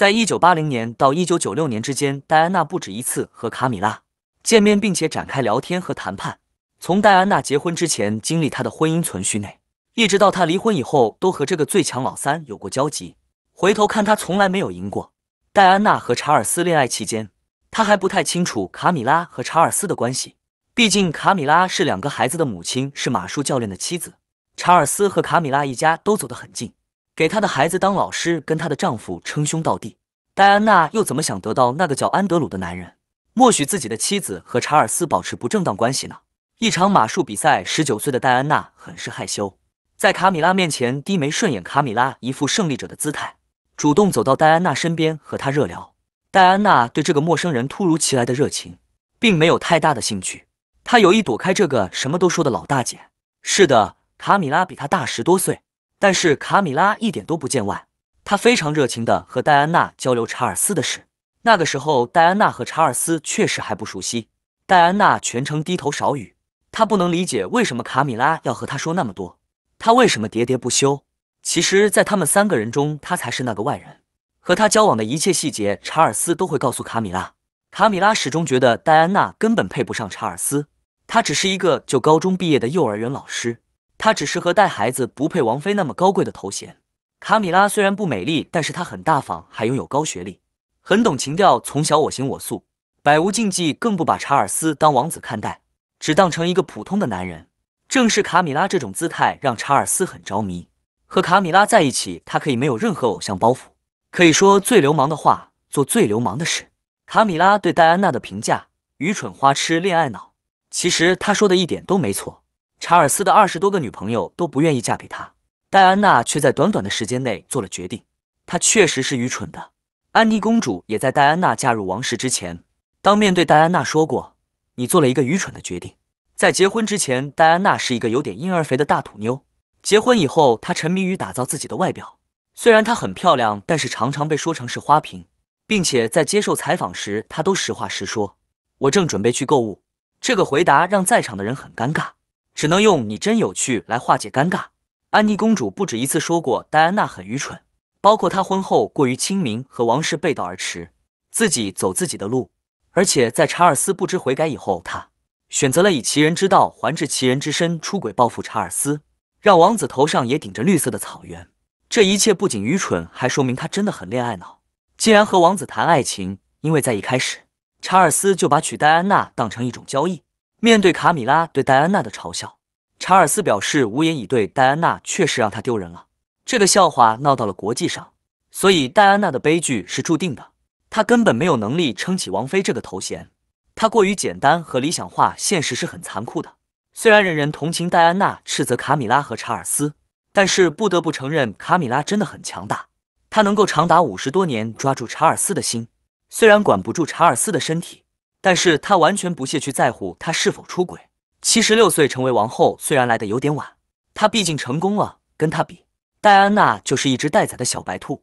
在一九八零年到一九九六年之间，戴安娜不止一次和卡米拉见面，并且展开聊天和谈判。从戴安娜结婚之前，经历她的婚姻存续内，一直到她离婚以后，都和这个最强老三有过交集。回头看，他从来没有赢过。戴安娜和查尔斯恋爱期间，他还不太清楚卡米拉和查尔斯的关系，毕竟卡米拉是两个孩子的母亲，是马术教练的妻子。查尔斯和卡米拉一家都走得很近。给她的孩子当老师，跟她的丈夫称兄道弟。戴安娜又怎么想得到那个叫安德鲁的男人默许自己的妻子和查尔斯保持不正当关系呢？一场马术比赛，十九岁的戴安娜很是害羞，在卡米拉面前低眉顺眼。卡米拉一副胜利者的姿态，主动走到戴安娜身边和她热聊。戴安娜对这个陌生人突如其来的热情并没有太大的兴趣，她有意躲开这个什么都说的老大姐。是的，卡米拉比她大十多岁。但是卡米拉一点都不见外，她非常热情的和戴安娜交流查尔斯的事。那个时候，戴安娜和查尔斯确实还不熟悉。戴安娜全程低头少语，她不能理解为什么卡米拉要和她说那么多，她为什么喋喋不休。其实，在他们三个人中，她才是那个外人。和他交往的一切细节，查尔斯都会告诉卡米拉。卡米拉始终觉得戴安娜根本配不上查尔斯，他只是一个就高中毕业的幼儿园老师。她只适合带孩子，不配王妃那么高贵的头衔。卡米拉虽然不美丽，但是她很大方，还拥有高学历，很懂情调。从小我行我素，百无禁忌，更不把查尔斯当王子看待，只当成一个普通的男人。正是卡米拉这种姿态让查尔斯很着迷。和卡米拉在一起，他可以没有任何偶像包袱，可以说最流氓的话，做最流氓的事。卡米拉对戴安娜的评价：愚蠢、花痴、恋爱脑。其实她说的一点都没错。查尔斯的二十多个女朋友都不愿意嫁给他，戴安娜却在短短的时间内做了决定。她确实是愚蠢的。安妮公主也在戴安娜嫁入王室之前，当面对戴安娜说过：“你做了一个愚蠢的决定。”在结婚之前，戴安娜是一个有点婴儿肥的大土妞。结婚以后，她沉迷于打造自己的外表。虽然她很漂亮，但是常常被说成是花瓶。并且在接受采访时，她都实话实说：“我正准备去购物。”这个回答让在场的人很尴尬。只能用“你真有趣”来化解尴尬。安妮公主不止一次说过戴安娜很愚蠢，包括她婚后过于亲民和王室背道而驰，自己走自己的路。而且在查尔斯不知悔改以后，她选择了以其人之道还治其人之身，出轨报复查尔斯，让王子头上也顶着绿色的草原。这一切不仅愚蠢，还说明她真的很恋爱脑，竟然和王子谈爱情。因为在一开始，查尔斯就把娶戴安娜当成一种交易。面对卡米拉对戴安娜的嘲笑，查尔斯表示无言以对。戴安娜确实让他丢人了，这个笑话闹到了国际上，所以戴安娜的悲剧是注定的。她根本没有能力撑起王妃这个头衔，她过于简单和理想化，现实是很残酷的。虽然人人同情戴安娜，斥责卡米拉和查尔斯，但是不得不承认卡米拉真的很强大，她能够长达五十多年抓住查尔斯的心，虽然管不住查尔斯的身体。但是他完全不屑去在乎他是否出轨。七十六岁成为王后，虽然来的有点晚，他毕竟成功了。跟他比，戴安娜就是一只待宰的小白兔。